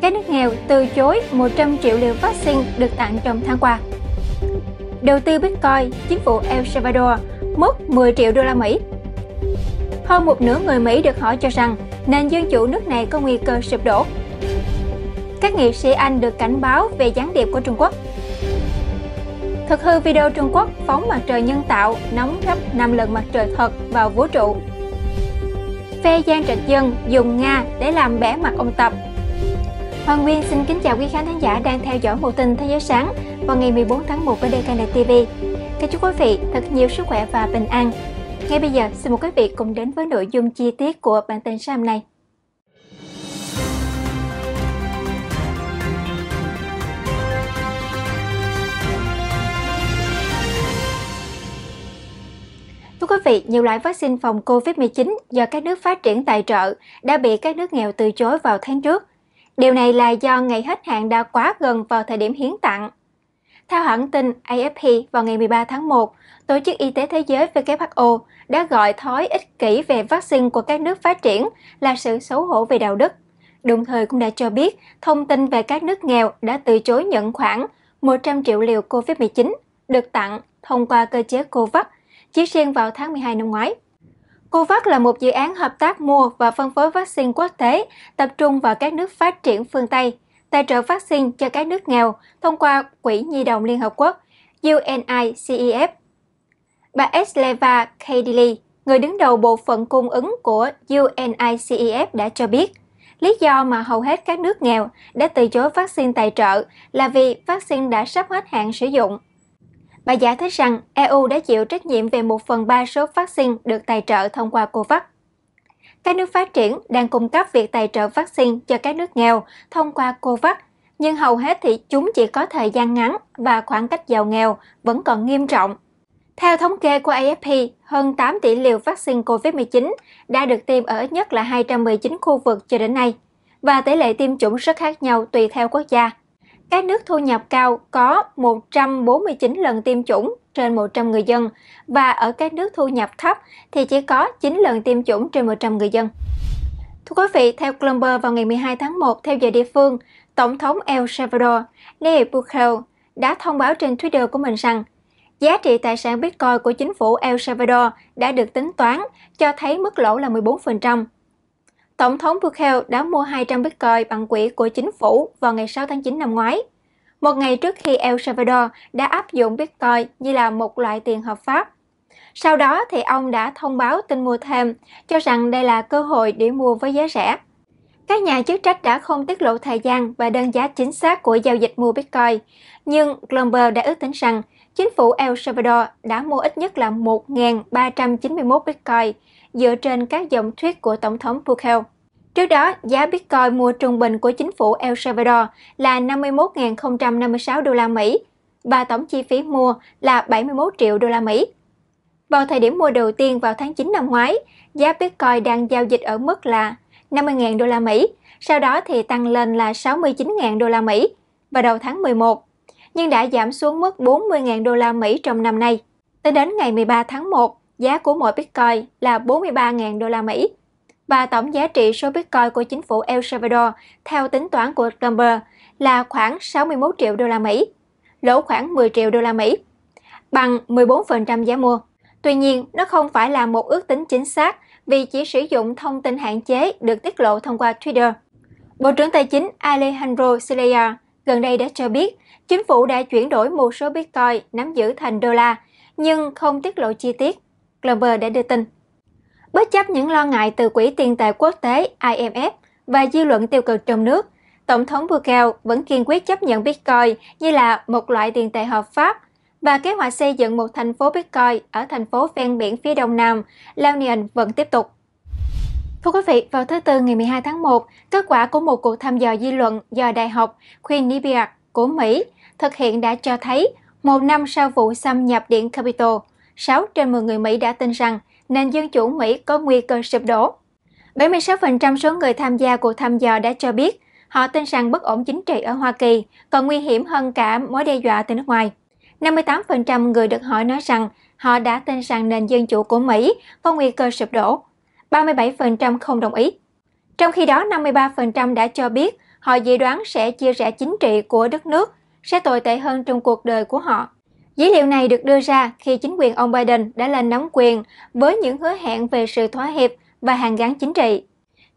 các nước nghèo từ chối 100 triệu liều vaccine được tặng trong tháng qua. Đầu tư Bitcoin, chính phủ El Salvador mất 10 triệu đô la Mỹ. Hơn một nửa người Mỹ được hỏi cho rằng nền dân chủ nước này có nguy cơ sụp đổ. Các nghị sĩ Anh được cảnh báo về gián điệp của Trung Quốc. Thực hư video Trung Quốc phóng mặt trời nhân tạo nóng gấp 5 lần mặt trời thật vào vũ trụ. Phe Giang Trạch Dân dùng Nga để làm bẻ mặt ông Tập Hoàng Nguyên xin kính chào quý khán thính giả đang theo dõi một tin thế giới sáng vào ngày 14 tháng 1 của DKN TV. Kính chúc quý vị thật nhiều sức khỏe và bình an. Ngay bây giờ, xin mời quý vị cùng đến với nội dung chi tiết của bản tin sáng hôm nay. Thưa quý vị, nhiều loại vaccine phòng COVID-19 do các nước phát triển tài trợ đã bị các nước nghèo từ chối vào tháng trước Điều này là do ngày hết hạn đã quá gần vào thời điểm hiến tặng. Theo hãng tin AFP vào ngày 13 tháng 1, Tổ chức Y tế Thế giới WHO đã gọi thói ích kỷ về vaccine của các nước phát triển là sự xấu hổ về đạo đức. Đồng thời cũng đã cho biết thông tin về các nước nghèo đã từ chối nhận khoảng 100 triệu liều COVID-19 được tặng thông qua cơ chế COVAX chỉ riêng vào tháng 12 năm ngoái. COVAX là một dự án hợp tác mua và phân phối vaccine quốc tế, tập trung vào các nước phát triển phương Tây, tài trợ vaccine cho các nước nghèo thông qua Quỹ Nhi đồng Liên Hợp Quốc, UNICEF. Bà Esleva Kadili, người đứng đầu bộ phận cung ứng của UNICEF đã cho biết, lý do mà hầu hết các nước nghèo đã từ chối vaccine tài trợ là vì vaccine đã sắp hết hạn sử dụng Bà giải thích rằng EU đã chịu trách nhiệm về một phần ba số vaccine được tài trợ thông qua COVAX. Các nước phát triển đang cung cấp việc tài trợ vaccine cho các nước nghèo thông qua COVAX, nhưng hầu hết thì chúng chỉ có thời gian ngắn và khoảng cách giàu nghèo vẫn còn nghiêm trọng. Theo thống kê của AFP, hơn 8 tỷ liều vaccine COVID-19 đã được tiêm ở nhất là 219 khu vực cho đến nay, và tỷ lệ tiêm chủng rất khác nhau tùy theo quốc gia. Các nước thu nhập cao có 149 lần tiêm chủng trên 100 người dân và ở các nước thu nhập thấp thì chỉ có 9 lần tiêm chủng trên 100 người dân. Thưa quý vị, theo Bloomberg vào ngày 12 tháng 1 theo giờ địa phương, Tổng thống El Salvador Nayib Bukele đã thông báo trên Twitter của mình rằng giá trị tài sản Bitcoin của chính phủ El Salvador đã được tính toán, cho thấy mức lỗ là 14%. Tổng thống Bukele đã mua 200 bitcoin bằng quỹ của chính phủ vào ngày 6 tháng 9 năm ngoái, một ngày trước khi El Salvador đã áp dụng bitcoin như là một loại tiền hợp pháp. Sau đó thì ông đã thông báo tin mua thêm, cho rằng đây là cơ hội để mua với giá rẻ. Các nhà chức trách đã không tiết lộ thời gian và đơn giá chính xác của giao dịch mua Bitcoin, nhưng Bloomberg đã ước tính rằng chính phủ El Salvador đã mua ít nhất là 1.391 Bitcoin dựa trên các dòng thuyết của Tổng thống Bukele. Trước đó, giá Bitcoin mua trung bình của chính phủ El Salvador là 51.056 đô la Mỹ và tổng chi phí mua là 71 triệu đô la Mỹ. Vào thời điểm mua đầu tiên vào tháng 9 năm ngoái, giá Bitcoin đang giao dịch ở mức là 50.000 đô la Mỹ, sau đó thì tăng lên là 69.000 đô la Mỹ. và đầu tháng 11, nhưng đã giảm xuống mức 40.000 đô la Mỹ trong năm nay. Tới đến ngày 13 tháng 1, giá của mỗi Bitcoin là 43.000 đô la Mỹ và tổng giá trị số Bitcoin của chính phủ El Salvador theo tính toán của Bloomberg là khoảng 61 triệu đô la Mỹ, lỗ khoảng 10 triệu đô la Mỹ, bằng 14% giá mua. Tuy nhiên, nó không phải là một ước tính chính xác vì chỉ sử dụng thông tin hạn chế được tiết lộ thông qua Twitter. Bộ trưởng Tài chính Alejandro Zelaya gần đây đã cho biết Chính phủ đã chuyển đổi một số Bitcoin nắm giữ thành đô la, nhưng không tiết lộ chi tiết, Glover đã đưa tin. Bất chấp những lo ngại từ Quỹ tiền tệ quốc tế IMF và dư luận tiêu cực trong nước, Tổng thống Bukele vẫn kiên quyết chấp nhận Bitcoin như là một loại tiền tệ hợp pháp và kế hoạch xây dựng một thành phố Bitcoin ở thành phố ven biển phía đông nam, Leonian vẫn tiếp tục. Thưa quý vị, vào thứ Tư ngày 12 tháng 1, kết quả của một cuộc thăm dò dư luận do Đại học Queen Nibiak của Mỹ thực hiện đã cho thấy, một năm sau vụ xâm nhập Điện Capitol, 6 trên 10 người Mỹ đã tin rằng nền dân chủ Mỹ có nguy cơ sụp đổ. 76% số người tham gia cuộc thăm dò đã cho biết họ tin rằng bất ổn chính trị ở Hoa Kỳ còn nguy hiểm hơn cả mối đe dọa từ nước ngoài. 58% người được hỏi nói rằng họ đã tin rằng nền dân chủ của Mỹ có nguy cơ sụp đổ. 37% không đồng ý. Trong khi đó, 53% đã cho biết họ dự đoán sẽ chia rẽ chính trị của đất nước sẽ tồi tệ hơn trong cuộc đời của họ. Dữ liệu này được đưa ra khi chính quyền ông Biden đã lên nắm quyền với những hứa hẹn về sự thỏa hiệp và hàng gắn chính trị.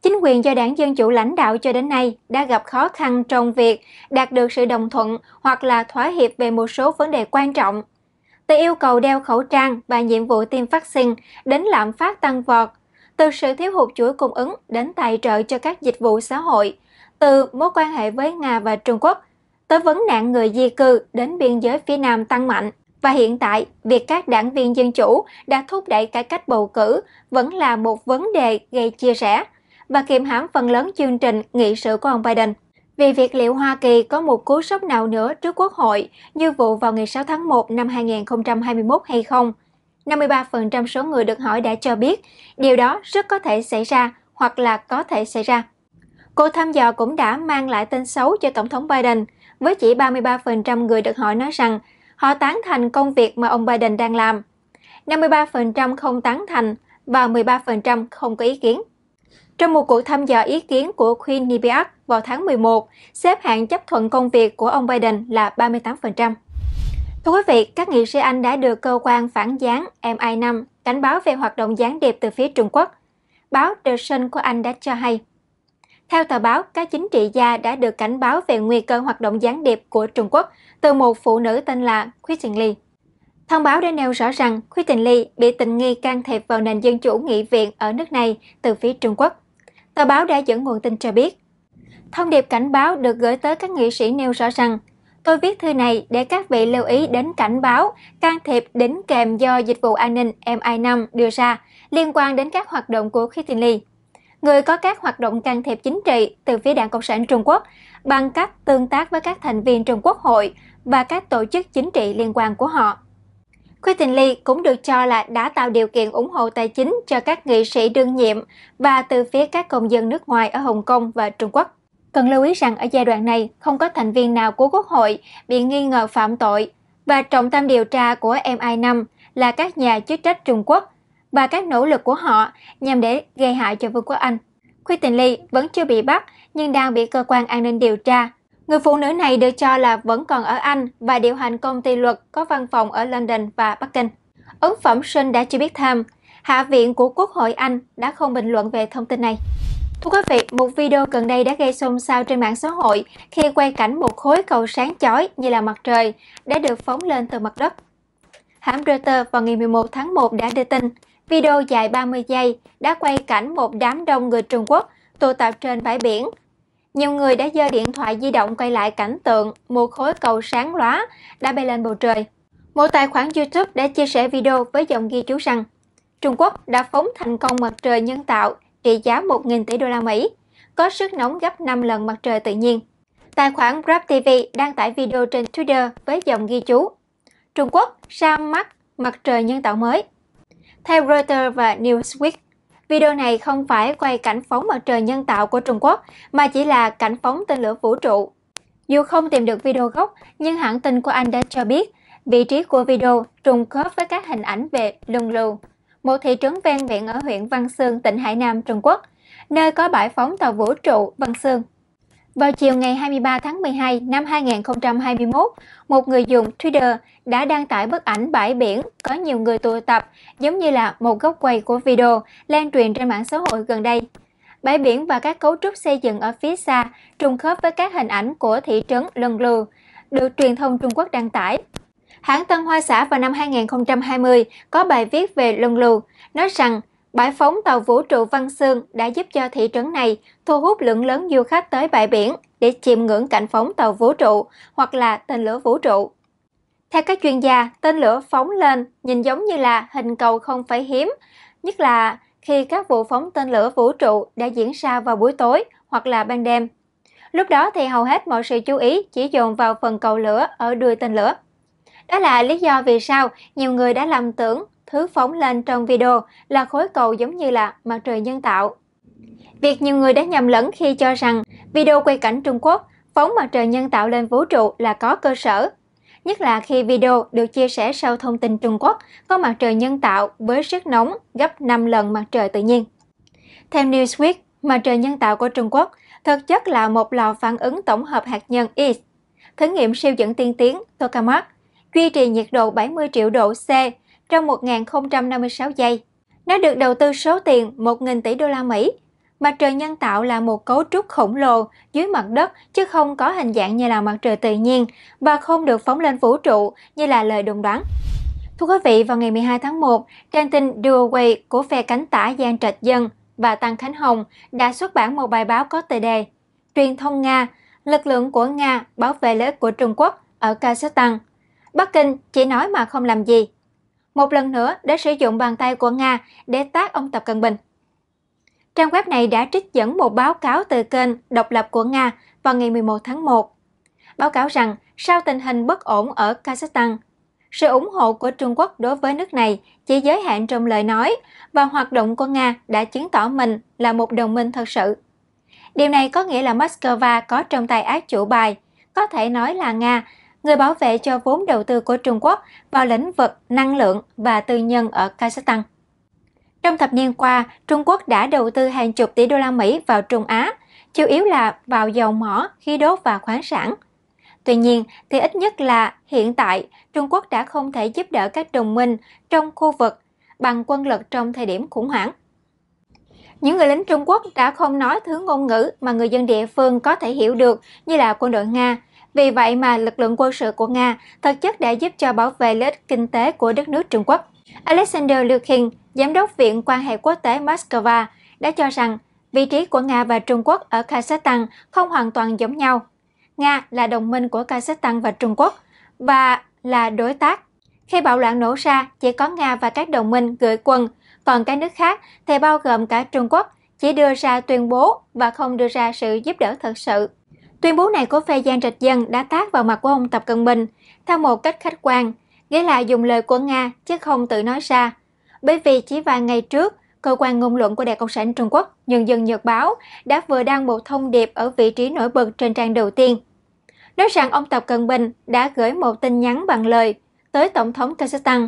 Chính quyền do đảng Dân Chủ lãnh đạo cho đến nay đã gặp khó khăn trong việc đạt được sự đồng thuận hoặc là thỏa hiệp về một số vấn đề quan trọng. Từ yêu cầu đeo khẩu trang và nhiệm vụ tiêm vaccine đến lạm phát tăng vọt, từ sự thiếu hụt chuỗi cung ứng đến tài trợ cho các dịch vụ xã hội, từ mối quan hệ với Nga và Trung Quốc – tới vấn nạn người di cư đến biên giới phía Nam tăng mạnh. Và hiện tại, việc các đảng viên Dân Chủ đã thúc đẩy cải cách bầu cử vẫn là một vấn đề gây chia rẽ và kiềm hãm phần lớn chương trình nghị sự của ông Biden. Vì việc liệu Hoa Kỳ có một cú sốc nào nữa trước Quốc hội như vụ vào ngày 6 tháng 1 năm 2021 hay không, 53% số người được hỏi đã cho biết điều đó rất có thể xảy ra hoặc là có thể xảy ra. cô thăm dò cũng đã mang lại tin xấu cho Tổng thống Biden – với chỉ 33% người được hỏi nói rằng họ tán thành công việc mà ông Biden đang làm. 53% không tán thành và 13% không có ý kiến. Trong một cuộc thăm dò ý kiến của Queen Nibiak vào tháng 11, xếp hạng chấp thuận công việc của ông Biden là 38%. Thưa quý vị, các nghị sĩ Anh đã được cơ quan phản gián MI5 cảnh báo về hoạt động gián điệp từ phía Trung Quốc. Báo The Sun của Anh đã cho hay theo tờ báo, các chính trị gia đã được cảnh báo về nguy cơ hoạt động gián điệp của Trung Quốc từ một phụ nữ tên là Christine Lee. Thông báo đã nêu rõ rằng Christine Lee bị tình nghi can thiệp vào nền dân chủ nghị viện ở nước này từ phía Trung Quốc. Tờ báo đã dẫn nguồn tin cho biết. Thông điệp cảnh báo được gửi tới các nghị sĩ nêu rõ rằng Tôi viết thư này để các vị lưu ý đến cảnh báo can thiệp đính kèm do dịch vụ an ninh MI5 đưa ra liên quan đến các hoạt động của Christine Lee người có các hoạt động can thiệp chính trị từ phía Đảng Cộng sản Trung Quốc bằng cách tương tác với các thành viên trong Quốc hội và các tổ chức chính trị liên quan của họ. Lee cũng được cho là đã tạo điều kiện ủng hộ tài chính cho các nghị sĩ đương nhiệm và từ phía các công dân nước ngoài ở Hồng Kông và Trung Quốc. Cần lưu ý rằng ở giai đoạn này, không có thành viên nào của Quốc hội bị nghi ngờ phạm tội và trọng tâm điều tra của MI5 là các nhà chức trách Trung Quốc và các nỗ lực của họ nhằm để gây hại cho Vương quốc Anh. Lee vẫn chưa bị bắt nhưng đang bị cơ quan an ninh điều tra. Người phụ nữ này được cho là vẫn còn ở Anh và điều hành công ty luật có văn phòng ở London và Bắc Kinh. Ấn phẩm sinh đã chưa biết thêm, Hạ viện của Quốc hội Anh đã không bình luận về thông tin này. Thưa quý vị, một video gần đây đã gây xôn xao trên mạng xã hội khi quay cảnh một khối cầu sáng chói như là mặt trời đã được phóng lên từ mặt đất. Hãng Reuters vào ngày 11 tháng 1 đã đưa tin Video dài 30 giây đã quay cảnh một đám đông người Trung Quốc tụ tập trên bãi biển. Nhiều người đã giơ điện thoại di động quay lại cảnh tượng một khối cầu sáng lóa đã bay lên bầu trời. Một tài khoản YouTube đã chia sẻ video với dòng ghi chú rằng Trung Quốc đã phóng thành công mặt trời nhân tạo trị giá 1.000 tỷ đô la Mỹ, có sức nóng gấp 5 lần mặt trời tự nhiên. Tài khoản Grab TV đăng tải video trên Twitter với dòng ghi chú Trung Quốc ra mắt mặt trời nhân tạo mới. Theo Reuters và Newsweek, video này không phải quay cảnh phóng mặt trời nhân tạo của Trung Quốc, mà chỉ là cảnh phóng tên lửa vũ trụ. Dù không tìm được video gốc, nhưng hãng tin của Anh đã cho biết vị trí của video trùng khớp với các hình ảnh về Lung Lưu, một thị trấn ven biển ở huyện Văn Xương, tỉnh Hải Nam, Trung Quốc, nơi có bãi phóng tàu vũ trụ Văn Xương. Vào chiều ngày 23 tháng 12 năm 2021, một người dùng Twitter đã đăng tải bức ảnh bãi biển có nhiều người tụ tập giống như là một góc quay của video lan truyền trên mạng xã hội gần đây. Bãi biển và các cấu trúc xây dựng ở phía xa trùng khớp với các hình ảnh của thị trấn Lân Lư được truyền thông Trung Quốc đăng tải. Hãng Tân Hoa Xã vào năm 2020 có bài viết về Lân Lư, nói rằng Bãi phóng tàu vũ trụ Văn Xương đã giúp cho thị trấn này thu hút lượng lớn du khách tới bãi biển để chiêm ngưỡng cảnh phóng tàu vũ trụ hoặc là tên lửa vũ trụ. Theo các chuyên gia, tên lửa phóng lên nhìn giống như là hình cầu không phải hiếm, nhất là khi các vụ phóng tên lửa vũ trụ đã diễn ra vào buổi tối hoặc là ban đêm. Lúc đó thì hầu hết mọi sự chú ý chỉ dồn vào phần cầu lửa ở đuôi tên lửa. Đó là lý do vì sao nhiều người đã lầm tưởng Thứ phóng lên trong video là khối cầu giống như là mặt trời nhân tạo. Việc nhiều người đã nhầm lẫn khi cho rằng video quay cảnh Trung Quốc phóng mặt trời nhân tạo lên vũ trụ là có cơ sở. Nhất là khi video được chia sẻ sau thông tin Trung Quốc có mặt trời nhân tạo với sức nóng gấp 5 lần mặt trời tự nhiên. Theo Newsweek, mặt trời nhân tạo của Trung Quốc thực chất là một lò phản ứng tổng hợp hạt nhân IS, thử nghiệm siêu dẫn tiên tiến tokamak, duy trì nhiệt độ 70 triệu độ C trong 1056 giây. Nó được đầu tư số tiền 1.000 tỷ đô la Mỹ. Mặt trời nhân tạo là một cấu trúc khổng lồ dưới mặt đất chứ không có hình dạng như là mặt trời tự nhiên và không được phóng lên vũ trụ như là lời đồn đoán. Thưa quý vị, vào ngày 12 tháng 1, trang tin Duaway của phe cánh tả Giang Trạch Dân và Tăng Khánh Hồng đã xuất bản một bài báo có tựa đề Truyền thông Nga, lực lượng của Nga bảo vệ lợi ích của Trung Quốc ở Kazakhstan. Bắc Kinh chỉ nói mà không làm gì, một lần nữa đã sử dụng bàn tay của Nga để tác ông Tập Cận Bình. Trang web này đã trích dẫn một báo cáo từ kênh độc lập của Nga vào ngày 11 tháng 1. Báo cáo rằng sau tình hình bất ổn ở Kazakhstan, sự ủng hộ của Trung Quốc đối với nước này chỉ giới hạn trong lời nói và hoạt động của Nga đã chứng tỏ mình là một đồng minh thật sự. Điều này có nghĩa là Moscow có trong tay ác chủ bài, có thể nói là Nga người bảo vệ cho vốn đầu tư của Trung Quốc vào lĩnh vực năng lượng và tư nhân ở Kazakhstan. Trong thập niên qua, Trung Quốc đã đầu tư hàng chục tỷ đô la Mỹ vào Trung Á, chủ yếu là vào dầu mỏ, khí đốt và khoáng sản. Tuy nhiên, thì ít nhất là hiện tại, Trung Quốc đã không thể giúp đỡ các đồng minh trong khu vực bằng quân lực trong thời điểm khủng hoảng. Những người lính Trung Quốc đã không nói thứ ngôn ngữ mà người dân địa phương có thể hiểu được như là quân đội Nga, vì vậy mà lực lượng quân sự của Nga thực chất đã giúp cho bảo vệ lợi ích kinh tế của đất nước Trung Quốc. Alexander Lukhin, Giám đốc Viện quan hệ quốc tế Moscow, đã cho rằng vị trí của Nga và Trung Quốc ở Kazakhstan không hoàn toàn giống nhau. Nga là đồng minh của Kazakhstan và Trung Quốc và là đối tác. Khi bạo loạn nổ ra, chỉ có Nga và các đồng minh gửi quân, còn các nước khác thì bao gồm cả Trung Quốc chỉ đưa ra tuyên bố và không đưa ra sự giúp đỡ thật sự. Tuyên bố này của phe gian Trạch Dân đã tác vào mặt của ông Tập Cận Bình theo một cách khách quan, nghĩa là dùng lời của Nga chứ không tự nói ra. Bởi vì chỉ vài ngày trước, cơ quan ngôn luận của Đảng Cộng sản Trung Quốc, Nhân dân Nhật Báo, đã vừa đăng một thông điệp ở vị trí nổi bật trên trang đầu tiên. Nói rằng ông Tập Cận Bình đã gửi một tin nhắn bằng lời tới Tổng thống Kazakhstan.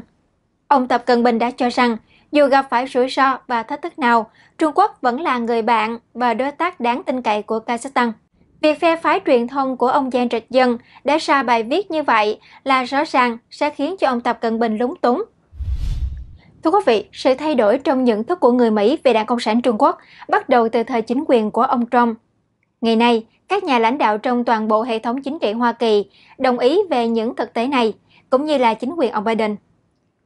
Ông Tập Cận Bình đã cho rằng, dù gặp phải rủi ro và thách thức nào, Trung Quốc vẫn là người bạn và đối tác đáng tin cậy của Kazakhstan. Việc phe phái truyền thông của ông Giang Trạch Dân đã ra bài viết như vậy là rõ ràng sẽ khiến cho ông Tập Cận Bình lúng túng. Thưa quý vị, sự thay đổi trong nhận thức của người Mỹ về Đảng Cộng sản Trung Quốc bắt đầu từ thời chính quyền của ông Trump. Ngày nay, các nhà lãnh đạo trong toàn bộ hệ thống chính trị Hoa Kỳ đồng ý về những thực tế này, cũng như là chính quyền ông Biden.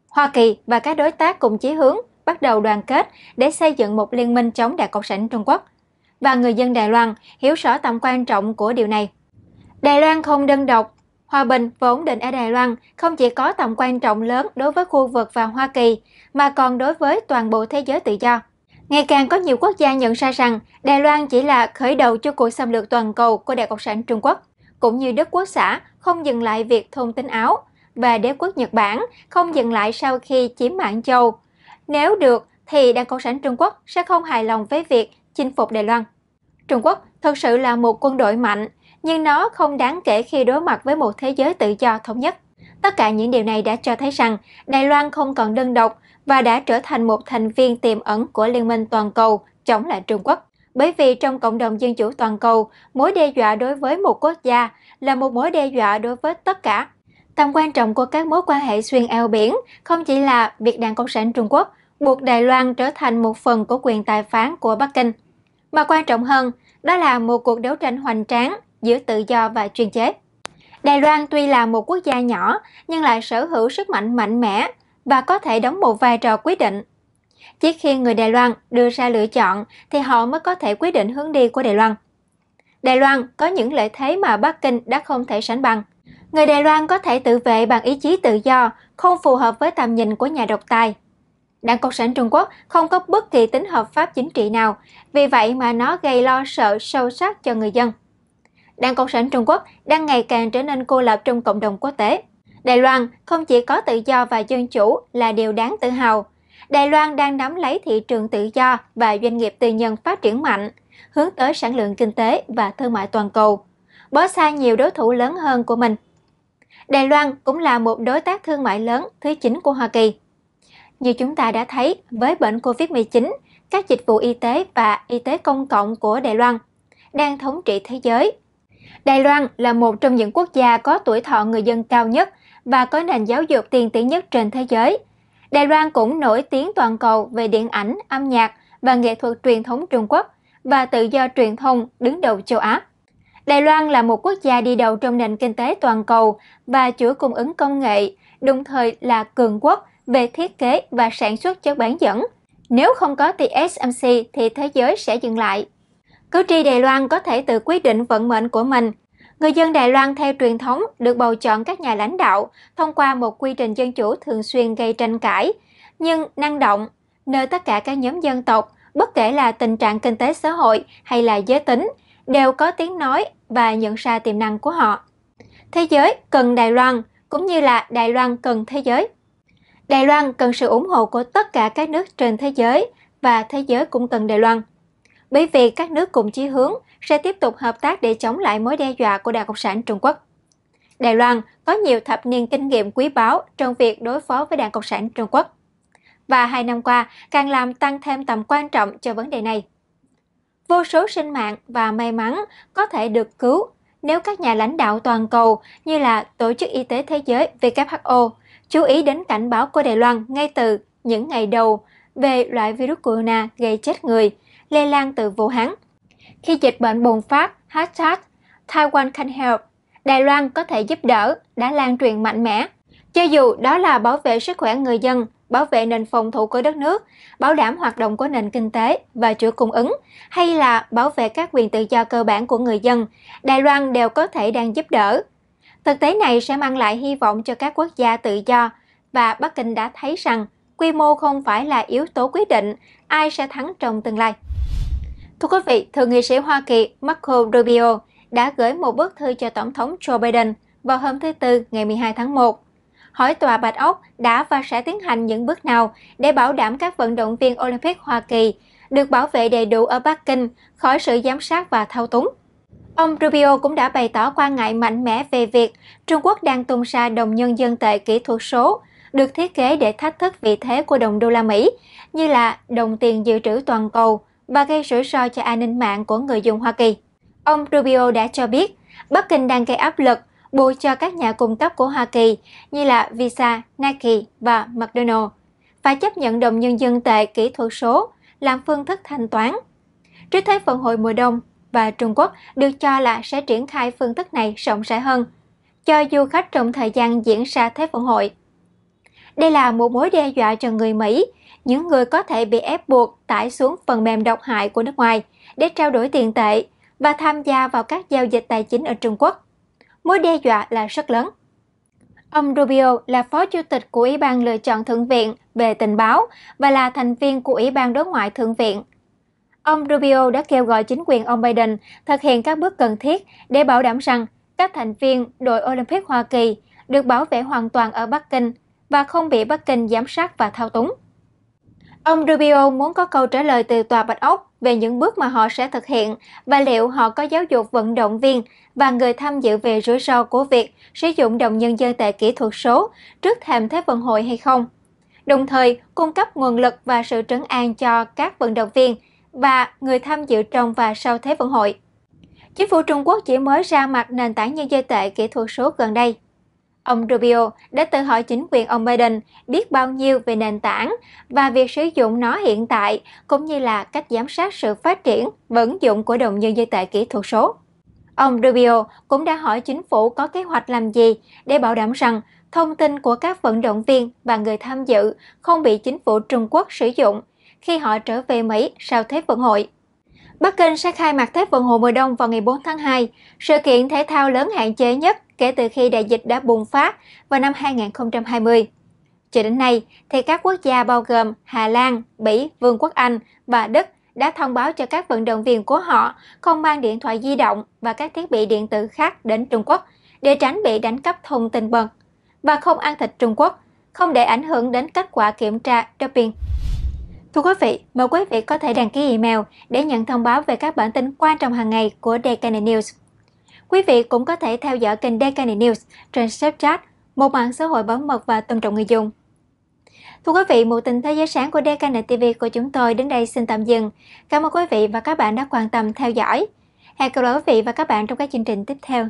Hoa Kỳ và các đối tác cùng chí hướng bắt đầu đoàn kết để xây dựng một liên minh chống Đảng Cộng sản Trung Quốc – và người dân Đài Loan hiểu rõ tầm quan trọng của điều này. Đài Loan không đơn độc, hòa bình và ổn định ở Đài Loan không chỉ có tầm quan trọng lớn đối với khu vực và Hoa Kỳ, mà còn đối với toàn bộ thế giới tự do. Ngày càng có nhiều quốc gia nhận ra rằng Đài Loan chỉ là khởi đầu cho cuộc xâm lược toàn cầu của đại Cộng sản Trung Quốc, cũng như Đức Quốc xã không dừng lại việc thôn tính Áo và đế quốc Nhật Bản không dừng lại sau khi chiếm Mạng Châu. Nếu được thì Đảng Cộng sản Trung Quốc sẽ không hài lòng với việc chinh phục Đài Loan. Trung Quốc thực sự là một quân đội mạnh, nhưng nó không đáng kể khi đối mặt với một thế giới tự do thống nhất. Tất cả những điều này đã cho thấy rằng Đài Loan không còn đơn độc và đã trở thành một thành viên tiềm ẩn của Liên minh toàn cầu chống lại Trung Quốc. Bởi vì trong cộng đồng dân chủ toàn cầu, mối đe dọa đối với một quốc gia là một mối đe dọa đối với tất cả. Tầm quan trọng của các mối quan hệ xuyên eo biển không chỉ là việc Đảng Cộng sản Trung Quốc buộc Đài Loan trở thành một phần của quyền tài phán của Bắc Kinh – mà quan trọng hơn, đó là một cuộc đấu tranh hoành tráng giữa tự do và chuyên chế. Đài Loan tuy là một quốc gia nhỏ nhưng lại sở hữu sức mạnh mạnh mẽ và có thể đóng một vai trò quyết định. Chỉ khi người Đài Loan đưa ra lựa chọn thì họ mới có thể quyết định hướng đi của Đài Loan. Đài Loan có những lợi thế mà Bắc Kinh đã không thể sánh bằng. Người Đài Loan có thể tự vệ bằng ý chí tự do, không phù hợp với tầm nhìn của nhà độc tài. Đảng Cộng sản Trung Quốc không có bất kỳ tính hợp pháp chính trị nào, vì vậy mà nó gây lo sợ sâu sắc cho người dân. Đảng Cộng sản Trung Quốc đang ngày càng trở nên cô lập trong cộng đồng quốc tế. Đài Loan không chỉ có tự do và dân chủ là điều đáng tự hào. Đài Loan đang nắm lấy thị trường tự do và doanh nghiệp tư nhân phát triển mạnh, hướng tới sản lượng kinh tế và thương mại toàn cầu, bỏ xa nhiều đối thủ lớn hơn của mình. Đài Loan cũng là một đối tác thương mại lớn thứ chín của Hoa Kỳ. Như chúng ta đã thấy, với bệnh COVID-19, các dịch vụ y tế và y tế công cộng của Đài Loan đang thống trị thế giới. Đài Loan là một trong những quốc gia có tuổi thọ người dân cao nhất và có nền giáo dục tiên tiến nhất trên thế giới. Đài Loan cũng nổi tiếng toàn cầu về điện ảnh, âm nhạc và nghệ thuật truyền thống Trung Quốc và tự do truyền thông đứng đầu châu Á. Đài Loan là một quốc gia đi đầu trong nền kinh tế toàn cầu và chuỗi cung ứng công nghệ, đồng thời là cường quốc về thiết kế và sản xuất chất bán dẫn. Nếu không có TSMC thì thế giới sẽ dừng lại. Cử tri Đài Loan có thể tự quyết định vận mệnh của mình. Người dân Đài Loan theo truyền thống được bầu chọn các nhà lãnh đạo thông qua một quy trình dân chủ thường xuyên gây tranh cãi, nhưng năng động, nơi tất cả các nhóm dân tộc, bất kể là tình trạng kinh tế xã hội hay là giới tính, đều có tiếng nói và nhận ra tiềm năng của họ. Thế giới cần Đài Loan, cũng như là Đài Loan cần thế giới. Đài Loan cần sự ủng hộ của tất cả các nước trên thế giới và thế giới cũng cần Đài Loan. Bởi vì các nước cùng chí hướng sẽ tiếp tục hợp tác để chống lại mối đe dọa của Đảng Cộng sản Trung Quốc. Đài Loan có nhiều thập niên kinh nghiệm quý báu trong việc đối phó với Đảng Cộng sản Trung Quốc. Và hai năm qua càng làm tăng thêm tầm quan trọng cho vấn đề này. Vô số sinh mạng và may mắn có thể được cứu nếu các nhà lãnh đạo toàn cầu như là Tổ chức Y tế Thế giới WHO chú ý đến cảnh báo của Đài Loan ngay từ những ngày đầu về loại virus corona gây chết người, lây lan từ Vũ Hán. Khi dịch bệnh bùng phát, hashtag Taiwan can help, Đài Loan có thể giúp đỡ đã lan truyền mạnh mẽ. Cho dù đó là bảo vệ sức khỏe người dân, bảo vệ nền phòng thủ của đất nước, bảo đảm hoạt động của nền kinh tế và chuỗi cung ứng, hay là bảo vệ các quyền tự do cơ bản của người dân, Đài Loan đều có thể đang giúp đỡ Thực tế này sẽ mang lại hy vọng cho các quốc gia tự do và Bắc Kinh đã thấy rằng quy mô không phải là yếu tố quyết định ai sẽ thắng trong tương lai. Thưa quý vị, Thượng nghị sĩ Hoa Kỳ Marco Rubio đã gửi một bức thư cho Tổng thống Joe Biden vào hôm thứ Tư ngày 12 tháng 1. Hỏi Tòa Bạch Ốc đã và sẽ tiến hành những bước nào để bảo đảm các vận động viên Olympic Hoa Kỳ được bảo vệ đầy đủ ở Bắc Kinh khỏi sự giám sát và thao túng. Ông Rubio cũng đã bày tỏ quan ngại mạnh mẽ về việc Trung Quốc đang tung ra đồng nhân dân tệ kỹ thuật số, được thiết kế để thách thức vị thế của đồng đô la Mỹ, như là đồng tiền dự trữ toàn cầu và gây rủi ro cho an ninh mạng của người dùng Hoa Kỳ. Ông Rubio đã cho biết, Bắc Kinh đang gây áp lực buộc cho các nhà cung cấp của Hoa Kỳ như là Visa, Nike và McDonald's phải chấp nhận đồng nhân dân tệ kỹ thuật số làm phương thức thanh toán. Trước thế vận hội mùa đông và Trung Quốc được cho là sẽ triển khai phương thức này rộng rãi hơn cho du khách trong thời gian diễn ra Thế vận hội. Đây là một mối đe dọa cho người Mỹ, những người có thể bị ép buộc tải xuống phần mềm độc hại của nước ngoài để trao đổi tiền tệ và tham gia vào các giao dịch tài chính ở Trung Quốc. Mối đe dọa là rất lớn. Ông Rubio là phó chủ tịch của Ủy ban lựa chọn Thượng viện về tình báo và là thành viên của Ủy ban đối ngoại Thượng viện – Ông Rubio đã kêu gọi chính quyền ông Biden thực hiện các bước cần thiết để bảo đảm rằng các thành viên đội Olympic Hoa Kỳ được bảo vệ hoàn toàn ở Bắc Kinh và không bị Bắc Kinh giám sát và thao túng. Ông Rubio muốn có câu trả lời từ Tòa Bạch Ốc về những bước mà họ sẽ thực hiện và liệu họ có giáo dục vận động viên và người tham dự về rủi ro của việc sử dụng đồng nhân dân tệ kỹ thuật số trước thềm Thế vận hội hay không. Đồng thời, cung cấp nguồn lực và sự trấn an cho các vận động viên và người tham dự trong và sau Thế vận hội. Chính phủ Trung Quốc chỉ mới ra mặt nền tảng nhân dân tệ kỹ thuật số gần đây. Ông Rubio đã tự hỏi chính quyền ông Biden biết bao nhiêu về nền tảng và việc sử dụng nó hiện tại, cũng như là cách giám sát sự phát triển vận dụng của đồng nhân dân tệ kỹ thuật số. Ông Rubio cũng đã hỏi chính phủ có kế hoạch làm gì để bảo đảm rằng thông tin của các vận động viên và người tham dự không bị chính phủ Trung Quốc sử dụng khi họ trở về Mỹ sau Thế vận hội. Bắc Kinh sẽ khai mạc Thế vận hội mùa đông vào ngày 4 tháng 2, sự kiện thể thao lớn hạn chế nhất kể từ khi đại dịch đã bùng phát vào năm 2020. Cho đến nay, thì các quốc gia bao gồm Hà Lan, Bỉ, Vương quốc Anh và Đức đã thông báo cho các vận động viên của họ không mang điện thoại di động và các thiết bị điện tử khác đến Trung Quốc để tránh bị đánh cắp thông tin bật và không ăn thịt Trung Quốc, không để ảnh hưởng đến kết quả kiểm tra doping. Thưa quý vị, mời quý vị có thể đăng ký email để nhận thông báo về các bản tin quan trọng hàng ngày của Daikana News. Quý vị cũng có thể theo dõi kênh Daikana News trên Snapchat, một mạng xã hội bảo mật và tôn trọng người dùng. Thưa quý vị, một tin thế giới sáng của Daikana TV của chúng tôi đến đây xin tạm dừng. Cảm ơn quý vị và các bạn đã quan tâm theo dõi. Hẹn gặp lại quý vị và các bạn trong các chương trình tiếp theo.